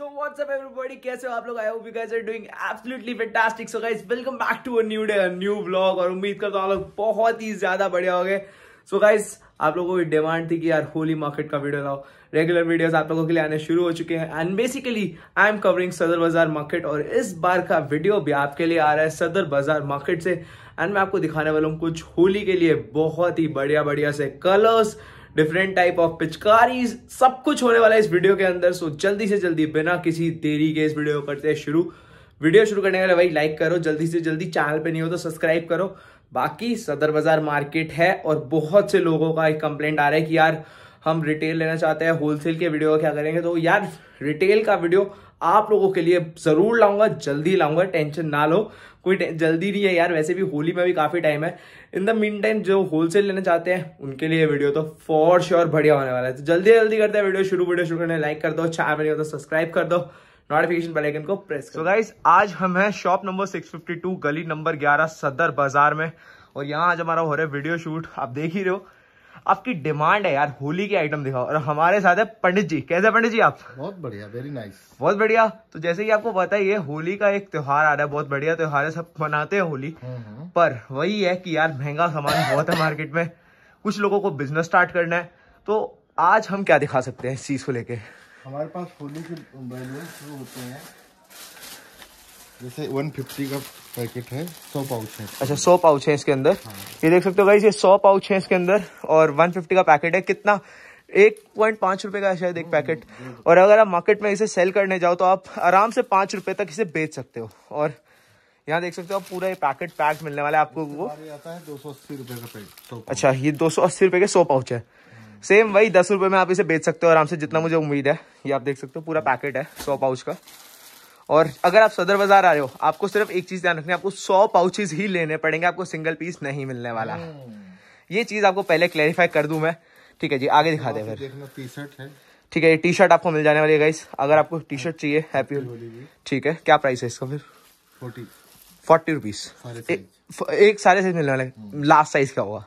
So what's up everybody कैसे हो आप लोग I hope you guys are doing absolutely fantastic so guys welcome back to a new day a new vlog और उम्मीद करता हूं आप लोग बहुत ही ज्यादा बढ़िया हो गए सो गाइस आप लोगों की डिमांड थी कि यार होली मार्केट का वीडियो लाओ रेगुलर वीडियोस आप लोगों के लिए आने शुरू हो चुके हैं and basically I am covering Sadar Bazaar market और इस बार का वीडियो भी आपके लिए आ रहा है सदर बाजार मार्केट से एंड मैं आपको दिखाने वाला हूँ कुछ होली के लिए बहुत ही बढ़िया बढ़िया से कलर्स डिफरेंट टाइप ऑफ पिचकारी सब कुछ होने वाला है इस वीडियो के अंदर सो जल्दी से जल्दी बिना किसी देरी के इस वीडियो को करते हैं शुरू वीडियो शुरू करने वाले भाई लाइक करो जल्दी से जल्दी चैनल पे नहीं हो तो सब्सक्राइब करो बाकी सदर बाजार मार्केट है और बहुत से लोगों का एक कंप्लेंट आ रहा है कि यार हम रिटेल लेना चाहते हैं होलसेल के वीडियो क्या करेंगे तो यार रिटेल का वीडियो आप लोगों के लिए ज़रूर लाऊंगा जल्दी लाऊंगा टेंशन ना लो कोई जल्दी नहीं है यार वैसे भी होली में भी काफ़ी टाइम है इन द मीन टाइम जो होलसेल लेना चाहते हैं उनके लिए वीडियो तो फॉर श्योर बढ़िया होने वाला है तो जल्दी जल्दी करते हैं वीडियो शुरू वीडियो शुरू करने लाइक कर दो चार महीने तो सब्सक्राइब कर दो नोटिफिकेशन बेल आइकन को प्रेस करो so आज हम हैं शॉप नंबर 652 गली नंबर 11 सदर बाजार में और यहाँ आज हमारा हो रहा है वीडियो शूट आप देख ही रहे हो आपकी डिमांड है यार होली की आइटम दिखाओ और हमारे साथ है पंडित जी कैसे पंडित जी आप बहुत बढ़िया वेरी नाइस बहुत बढ़िया तो जैसे कि आपको पता है ये होली का एक त्योहार आ रहा है बहुत बढ़िया त्योहार है सब मनाते हैं होली हम्म, हम्म। पर वही है कि यार महंगा सामान बहुत है मार्केट में कुछ लोगों को बिजनेस स्टार्ट करना है तो आज हम क्या दिखा सकते हैं इस चीज को लेके हमारे पास होली के बैलून होते हैं जैसे 150 का पैकेट है सौ पाउच है अच्छा सौ पाउच है इसके अंदर हाँ। ये देख सकते हो गाइज ये सौ पाउच है इसके अंदर और 150 का पैकेट है कितना एक पॉइंट पांच रुपए का शायद एक पैकेट हाँ, और अगर आप मार्केट में इसे सेल करने जाओ तो आप आराम से पाँच रुपए तक इसे बेच सकते हो और यहाँ देख सकते हो आप पूरा ये पैकेट पैक मिलने वाला है आपको वो दो सौ अस्सी रुपए का पैकेट अच्छा ये दो सौ अस्सी रुपए के सौ पाउच है सेम हाँ। वही दस रुपए में आप इसे बेच सकते हो आराम से जितना मुझे उम्मीद है ये आप देख सकते हो पूरा पैकेट है सौ पाउच का और अगर आप सदर बाजार आ रहे हो आपको सिर्फ एक चीज ध्यान रखनी है आपको सौ पाउचेज ही लेने पड़ेंगे आपको सिंगल पीस नहीं मिलने वाला हम्म। ये चीज आपको पहले क्लैरिफाई कर दू मैं ठीक है जी आगे दिखा दे हाँ, फिर टी शर्ट है ठीक है ये टी शर्ट आपको मिल जाने वाली है गाइस अगर आपको टी शर्ट हाँ, चाहिए हैप्पी ठीक है क्या प्राइस है इसका फिर फोर्टी फोर्टी रुपीज एक सारे साइज मिलने वाले लास्ट हम्म। साइज का होगा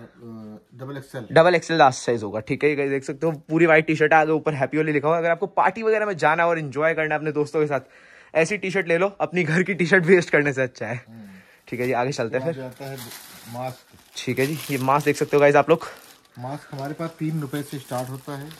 डबल एक्सएल लास्ट साइज होगा ठीक है देख सकते हो पूरी व्हाइट टी शर्ट आगे ऊपर हैप्पी ओली लिखा हुआ अगर आपको पार्टी वगैरह में जाना और इन्जॉय करना अपने दोस्तों के साथ ऐसी टी शर्ट ले लो अपनी घर की टी शर्ट वेस्ट करने से अच्छा है हम्म। ठीक है जी आगे चलते हैं फिर ठीक है जी ये मास्क देख सकते हो गाइज आप लोग मास्क हमारे पास तीन रुपए से स्टार्ट होता है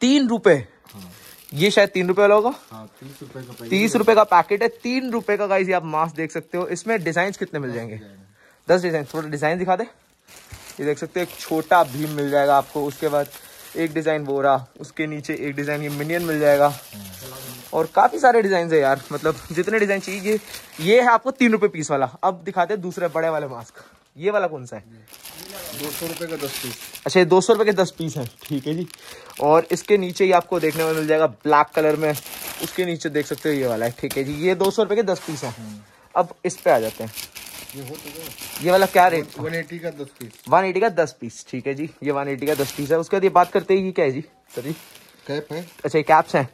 तीन रुपए हाँ। ये शायद तीन रुपए वाला होगा हाँ, तीस रुपए का पैकेट है तीन रुपए का गाइज आप मास्क देख सकते हो इसमें डिजाइन कितने मिल जाएंगे दस डिजाइन थोड़ा डिजाइन दिखा दे ये देख सकते हो एक छोटा भीम मिल जाएगा आपको उसके बाद एक डिज़ाइन बोरा उसके नीचे एक डिज़ाइन ये मिनियन मिल जाएगा और काफ़ी सारे डिज़ाइन है यार मतलब जितने डिज़ाइन चाहिए ये है आपको तीन रुपये पीस वाला अब दिखाते हैं दूसरे बड़े वाले मास्क ये वाला कौन सा है दो सौ रुपये का दस पीस अच्छा ये दो सौ रुपये के दस पीस हैं ठीक है जी और इसके नीचे ही आपको देखने में मिल जाएगा ब्लैक कलर में उसके नीचे देख सकते हो ये वाला है ठीक है जी ये दो सौ रुपये के दस पीस हैं अब इस पे आ जाते हैं तो ये वाला क्या रेट वन एटी का दस पीस वन एटी का दस पीस ठीक है जी ये वन एटी का दस पीस है उसके बाद ये बात करते हैं ये क्या है जी सर जी कैप है अच्छा कैप्स हैं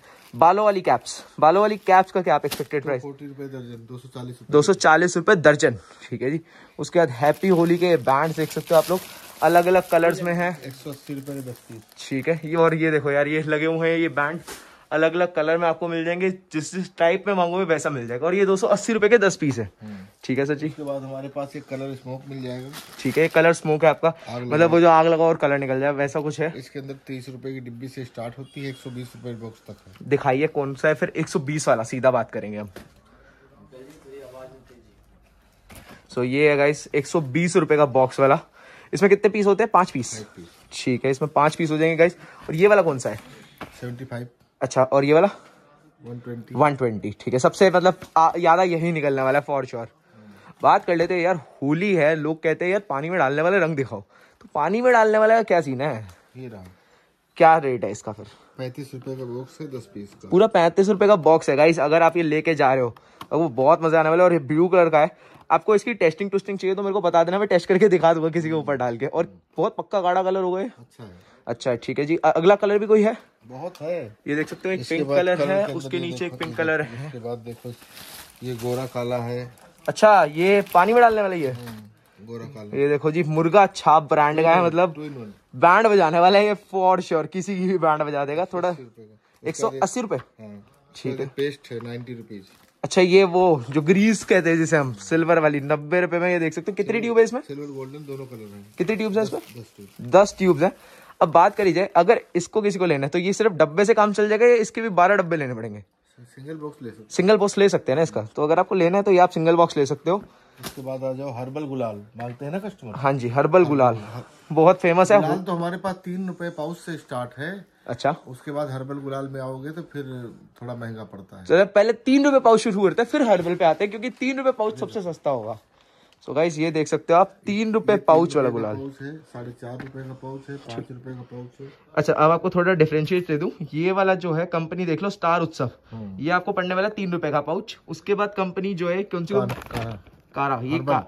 बालों वाली कैप्स बालों वाली कैप्स का क्या आप एक्सपेक्टेड प्राइस दर्जन दो सौ चालीस रुपए दर्जन ठीक है जी उसके बाद हैप्पी होली के बैंड देख सकते हो आप लोग अलग अलग कलर्स में है एक सौ अस्सी रुपए ठीक है ये और ये देखो यार ये लगे हुए हैं ये बैंड अलग अलग कलर में आपको मिल जाएंगे जिस जिस टाइप में मांगोगे वैसा मिल जाएगा और ये दो सौ अस्सी रुपए के दस पीस है हम्म। ठीक है सर जी उसके बाद हमारे पास एक कलर स्मोक मिल जाएगा ठीक है ये कलर स्मोक है आपका मतलब वो जो आग लगा और कलर निकल जाए वैसा कुछ है इसके अंदर तीस रुपए की डिब्बी से स्टार्ट होती है एक सौ बीस रुपए बॉक्स तक दिखाइए कौन सा है फिर एक सौ बीस वाला सीधा बात करेंगे हम सो ये है गाइस एक सौ बीस रुपए का बॉक्स वाला इसमें कितने पीस होते हैं पांच पीस ठीक है इसमें पांच पीस हो जाएंगे गाइस और ये वाला कौन सा है सेवेंटी फाइव अच्छा और ये वाला 120 120 ठीक है सबसे मतलब ज़्यादा यही निकलने वाला है फॉर श्योर बात कर लेते हैं यार होली है लोग कहते हैं यार पानी में डालने वाले रंग दिखाओ तो पानी में डालने वाला क्या सीन है क्या रेट है इसका फिर पैंतीस रुपए का बॉक्स है दस पीस का पूरा पैंतीस रुपए का बॉक्स है गाइस अगर आप ये लेके जा रहे हो तो वो बहुत मजा आने वाला है और ये ब्लू कलर का है आपको इसकी टेस्टिंग टूस्टिंग चाहिए तो मेरे को बता देना मैं टेस्ट करके दिखा दूंगा किसी के ऊपर डाल के और हम्म। बहुत पक्का गाढ़ा कलर हो गए अच्छा है अच्छा ठीक है जी अगला कलर भी कोई है बहुत है ये देख सकते हो एक पिंक कलर है उसके नीचे एक पिंक कलर है इसके बाद देखो ये गोरा काला है अच्छा ये पानी में डालने वाला ये हम्म, गोरा काला ये देखो जी मुर्गा छाप ब्रांड का है मतलब बैंड बजाने वाला है ये फॉर श्योर किसी की भी बैंड बजा देगा थोड़ा एक सौ अस्सी रूपए हाँ, ठीक है पेस्ट है नाइन्टी रुपीज अच्छा ये वो जो ग्रीस कहते हैं जिसे हम सिल्वर वाली नब्बे रुपए में ये देख सकते हो कितनी ट्यूब है इसमें सिल्वर गोल्डन दोनों कलर में कितनी ट्यूब्स है इसमें दस ट्यूब्स है अब बात करी जाए अगर इसको किसी को लेना है तो ये सिर्फ डब्बे से काम चल जाएगा या इसके भी बारह डब्बे लेने पड़ेंगे सिंगल बॉक्स ले सकते सिंगल बॉक्स ले सकते हैं ना इसका तो अगर आपको लेना है तो ये आप सिंगल बॉक्स ले सकते हो उसके बाद आ जाओ हर्बल गुलाल मांगते हैं ना कस्टमर हाँ जी हर्बल गुलाल बहुत फेमस है तो हमारे पास तीन रुपए पाउच से स्टार्ट है अच्छा उसके बाद हर्बल गुलाल में आओगे तो फिर थोड़ा महंगा पड़ता है पहले तीन रुपए पाउच शुरू करते हैं फिर हर्बल पे आते हैं क्योंकि तीन रुपए पाउच सबसे सस्ता होगा तो गाइस ये देख सकते हो आप तीन रुपए पाउच वाला गुलाल साढ़े चार रुपए का पाउच है अच्छा। पाँच रुपए का पाउच है अच्छा अब आपको थोड़ा डिफरेंशिएट दे दूं ये वाला जो है कंपनी देख लो स्टार हाँ। उत्सव ये आपको पड़ने वाला तीन रुपए का पाउच उसके बाद कंपनी जो है कौन सी कारा ये का,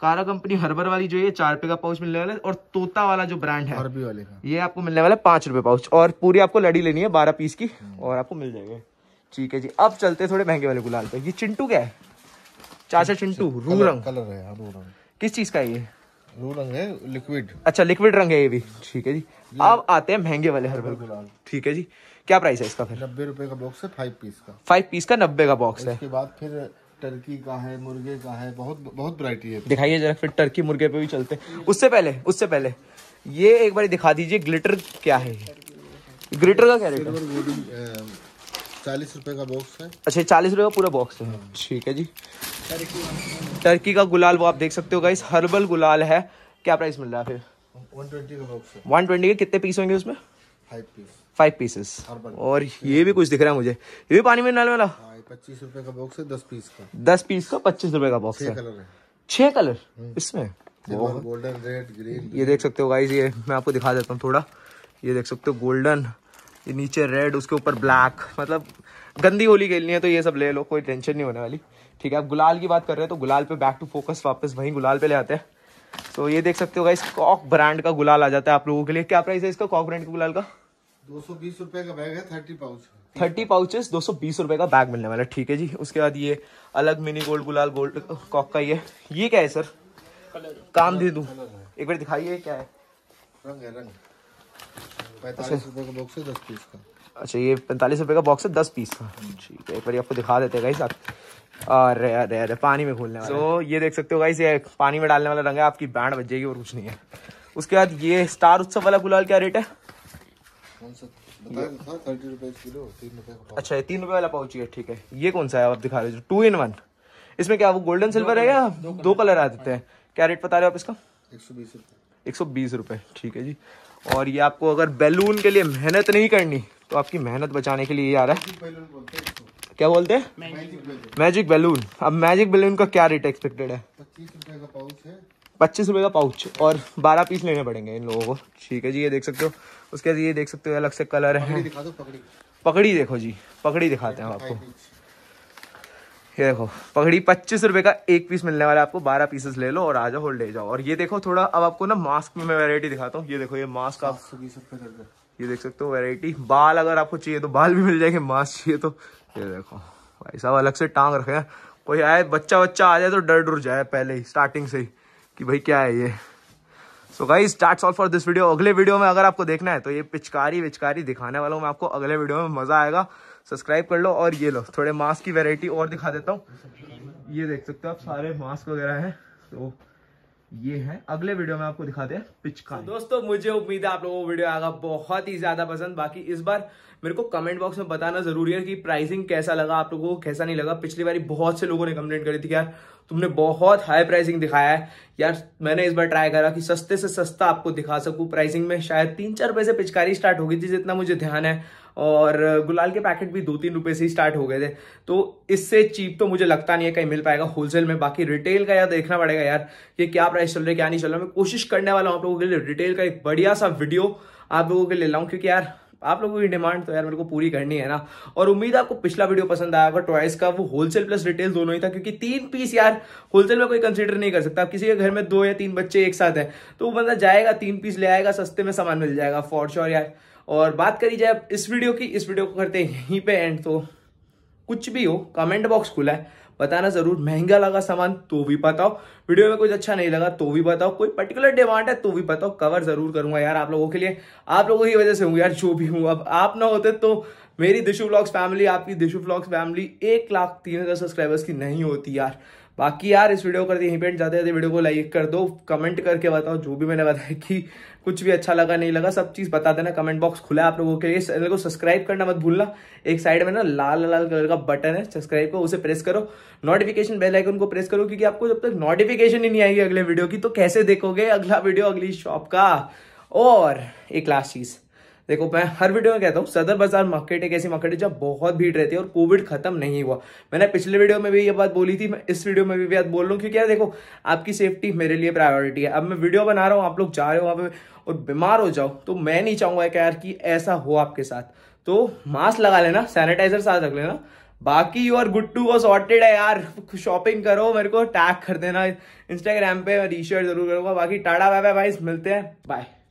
कारा कंपनी हर्बर वाली जो है चार रुपए का पाउच मिलने वाला है और तोता वाला जो ब्रांड है वाले का। ये आपको मिलने वाला है पांच रुपए पाउच और पूरी आपको लड़ी लेनी है बारह पीस की हाँ। और आपको मिल जाएगा ठीक है जी अब चलते थोड़े महंगे वाले गुलाल पे ये चिंटू क्या है चाचा चिंटू अच्छा, रू रंग कलर है रू रंग किस चीज का ये रू रंग है लिक्विड अच्छा लिक्विड रंग है ये भी ठीक है जी अब आते हैं महंगे वाले हर्बल गुलाल ठीक है जी क्या प्राइस है इसका फिर नब्बे रुपए का बॉक्स है फाइव पीस का फाइव पीस का नब्बे का बॉक्स है इसके बाद फिर टर्की का है मुर्गे का है बहुत बहुत वरायटी है दिखाइए जरा फिर टर्की मुर्गे पे भी चलते हैं उससे पहले उससे पहले ये एक बार दिखा दीजिए ग्लिटर क्या है ग्लिटर का क्या रेट है चालीस रुपए का बॉक्स है अच्छा चालीस रुपए का पूरा बॉक्स है हाँ। ठीक है जी टर्की का गुलाल वो आप देख सकते हो गाइस हर्बल गुलाल है क्या प्राइस मिल रहा है फिर वन ट्वेंटी का कितने पीस होंगे उसमें फाइव पीस फाइव पीसेस और ये भी कुछ दिख रहा है मुझे ये भी पानी में नाल वाला हाँ, पच्चीस रुपए का बॉक्स है दस पीस का दस पीस का पच्चीस रुपए का बॉक्स है छह कलर हम्म। इसमें गोल्डन रेड ग्रीन ये देख सकते हो गाइस ये मैं आपको दिखा देता हूँ थोड़ा ये देख सकते हो गोल्डन ये नीचे रेड उसके ऊपर ब्लैक मतलब गंदी होली खेलनी है तो ये सब ले लो कोई टेंशन नहीं होने वाली ठीक है आप गुलाल की बात कर रहे हैं तो गुलाल पे बैक टू फोकस वापस वहीं गुलाल पे ले आते हैं तो ये देख सकते हो इस कॉक ब्रांड का गुलाल आ जाता है आप लोगों के लिए क्या प्राइस है इसका कॉक ब्रांड का गुलाल का दो सौ बीस रुपए का बैग है थर्टी पाउच 30 पाउचेस दो सौ रुपए का बैग मिलने वाला ठीक है जी उसके बाद ये अलग मिनी गोल्ड गुलाल गोल्ड कॉक का ये ये क्या है सर काम दे दू एक बार दिखाइए क्या है रंग है रंग अच्छा।, अच्छा ये पैंतालीस रुपये का बॉक्स है दस पीस का हम्म। ठीक है एक बार आपको दिखा देते हैं साथ अरे अरे अरे पानी में खोलने वाला तो ये देख सकते हो गाइस ये पानी में डालने वाला रंग है आपकी बैंड बच जाएगी और कुछ नहीं है उसके बाद ये स्टार उत्सव वाला गुलाल क्या रेट है अच्छा तीन रुपए वाला पाउच है ठीक है ये कौन सा है आप दिखा रहे हो टू इन वन इसमें क्या वो गोल्डन सिल्वर है या दो कलर आ देते हैं क्या रेट बता रहे हो आप इसका एक सौ बीस रुपये ठीक है जी और ये आपको अगर बैलून के लिए मेहनत नहीं करनी तो आपकी मेहनत बचाने के लिए ये आ रहा है क्या बोलते हैं मैजिक बैलून अब मैजिक बैलून का क्या रेट एक्सपेक्टेड है पच्चीस रुपए का पाउच और बारह पीस लेने पड़ेंगे इन लोगों को ठीक है जी ये देख सकते हो उसके बाद ये देख सकते हो अलग से कलर है पकड़ी देखो जी पकड़ी दिखाते हैं आपको ये देखो पगड़ी पच्चीस रुपए का एक पीस मिलने वाला है आपको बारह पीसेस ले लो और आ जाओ और ले जाओ और ये देखो थोड़ा अब आपको ना मास्क में मैं वेरायटी दिखाता हूँ ये देखो ये मास्क आप ये देख सकते हो वेरायटी बाल अगर आपको चाहिए तो बाल भी मिल जाएंगे मास्क चाहिए तो ये देखो भाई साहब अलग से टांग रखे हैं कोई आए बच्चा बच्चा आ जाए तो डर डर जाए पहले ही स्टार्टिंग से ही कि भाई क्या है ये सो गाइस स्टार्ट ऑल फॉर दिस वीडियो अगले वीडियो में अगर आपको देखना है तो ये पिचकारी विचकारी दिखाने वाला हूँ मैं आपको अगले वीडियो में मज़ा आएगा सब्सक्राइब कर लो और ये लो थोड़े मास्क की वेराइटी और दिखा देता हूँ ये देख सकते हो आप सारे मास्क वगैरह है तो ये है अगले वीडियो में आपको दिखाते दे पिचका so, तो दोस्तों मुझे उम्मीद है आप लोगों को वीडियो आएगा बहुत ही ज्यादा पसंद बाकी इस बार मेरे को कमेंट बॉक्स में बताना जरूरी है कि प्राइसिंग कैसा लगा आप लोगों को कैसा नहीं लगा पिछली बारी बहुत से लोगों ने कंप्लेट करी थी कि यार तुमने बहुत हाई प्राइसिंग दिखाया है यार मैंने इस बार ट्राई करा कि सस्ते से सस्ता आपको दिखा सकूं प्राइसिंग में शायद तीन चार रुपए से पिचकारी स्टार्ट होगी थी जितना मुझे ध्यान है और गुलाल के पैकेट भी दो तीन रुपए से ही स्टार्ट हो गए थे तो इससे चीप तो मुझे लगता नहीं है कहीं मिल पाएगा होलसेल में बाकी रिटेल का यार देखना पड़ेगा यार कि क्या प्राइस चल रहा है क्या नहीं चल रहा मैं कोशिश करने वाला हूँ आप लोगों के लिए रिटेल का एक बढ़िया सा वीडियो आप लोगों के लिए लाऊं क्योंकि यार आप लोगों की डिमांड तो यार मेरे को पूरी करनी है ना और उम्मीद आपको पिछला वीडियो पसंद आया होगा टॉयस का वो होलसेल प्लस रिटेल दोनों ही था क्योंकि तीन पीस यार होलसेल में कोई कंसिडर नहीं कर सकता आप किसी के घर में दो या तीन बच्चे एक साथ हैं तो वो बंदा जाएगा तीन पीस ले आएगा सस्ते में सामान मिल जाएगा फॉर श्योर यार और बात करी जाए इस वीडियो की इस वीडियो को करते यहीं पे एंड तो कुछ भी हो कमेंट बॉक्स खुला है बताना जरूर महंगा लगा सामान तो भी बताओ वीडियो में कुछ अच्छा नहीं लगा तो भी बताओ कोई पर्टिकुलर डिमांड है तो भी बताओ कवर जरूर करूंगा यार आप लोगों के लिए आप लोगों की वजह से हूँ यार जो भी हूँ अब आप ना होते तो मेरी दिशु ब्लॉग्स फैमिली आपकी दिशु ब्लॉग्स फैमिली एक लाख तीन हजार सब्सक्राइबर्स की नहीं होती यार बाकी यार इस वीडियो कर करते यहीं पेंट जाते जाते वीडियो को लाइक कर दो कमेंट करके बताओ जो भी मैंने बताया कि कुछ भी अच्छा लगा नहीं लगा सब चीज़ बता देना कमेंट बॉक्स खुला है आप लोगों के लिए चैनल को सब्सक्राइब करना मत भूलना एक साइड में ना लाल लाल कलर का बटन है सब्सक्राइब को उसे प्रेस करो नोटिफिकेशन बेल आइकन को प्रेस करो क्योंकि आपको जब तक नोटिफिकेशन ही नहीं आएगी अगले वीडियो की तो कैसे देखोगे अगला वीडियो अगली शॉप का और एक लास्ट चीज़ देखो मैं हर वीडियो में कहता हूँ सदर बाजार मार्केट एक ऐसी मार्केट है जहाँ बहुत भीड़ रहती है और कोविड खत्म नहीं हुआ मैंने पिछले वीडियो में भी ये बात बोली थी मैं इस वीडियो में भी बात बोल रहा हूँ क्योंकि यार देखो आपकी सेफ्टी मेरे लिए प्रायोरिटी है अब मैं वीडियो बना रहा हूँ आप लोग जा रहे हो वहाँ पे और बीमार हो जाओ तो मैं नहीं चाहूंगा यार कि ऐसा हो आपके साथ तो मास्क लगा लेना सैनिटाइजर साथ रख लेना बाकी यू आर गुड टू वो सॉर्टेड है यार शॉपिंग करो मेरे को टैग कर देना इंस्टाग्राम पे मैं रीशेयर जरूर करूंगा बाकी टाटा बाय बाय बाय मिलते हैं बाय